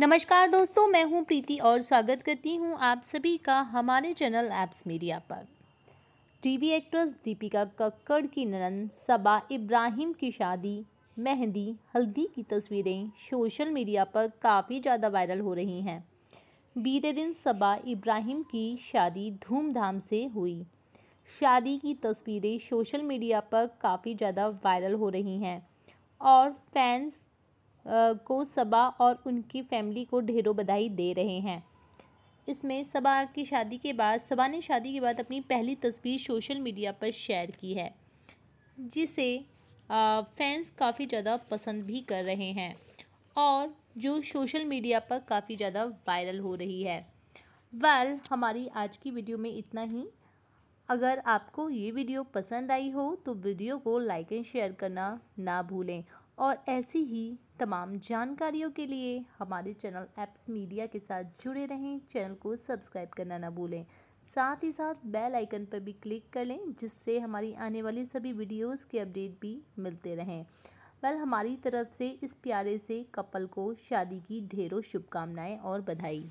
नमस्कार दोस्तों मैं हूं प्रीति और स्वागत करती हूं आप सभी का हमारे चैनल एप्स मीडिया पर टीवी एक्ट्रेस दीपिका कक्कड़ की ननन सबा इब्राहिम की शादी मेहंदी हल्दी की तस्वीरें सोशल मीडिया पर काफ़ी ज़्यादा वायरल हो रही हैं बीते दिन सबा इब्राहिम की शादी धूमधाम से हुई शादी की तस्वीरें सोशल मीडिया पर काफ़ी ज़्यादा वायरल हो रही हैं और फैंस को सबा और उनकी फैमिली को ढेरों बधाई दे रहे हैं इसमें सबा की शादी के बाद सबा ने शादी के बाद अपनी पहली तस्वीर सोशल मीडिया पर शेयर की है जिसे फैंस काफ़ी ज़्यादा पसंद भी कर रहे हैं और जो सोशल मीडिया पर काफ़ी ज़्यादा वायरल हो रही है वेल हमारी आज की वीडियो में इतना ही अगर आपको ये वीडियो पसंद आई हो तो वीडियो को लाइक एंड शेयर करना ना भूलें और ऐसी ही तमाम जानकारियों के लिए हमारे चैनल एप्स मीडिया के साथ जुड़े रहें चैनल को सब्सक्राइब करना ना भूलें साथ ही साथ बेल आइकन पर भी क्लिक कर लें जिससे हमारी आने वाली सभी वीडियोस के अपडेट भी मिलते रहें वेल हमारी तरफ से इस प्यारे से कपल को शादी की ढेरों शुभकामनाएं और बधाई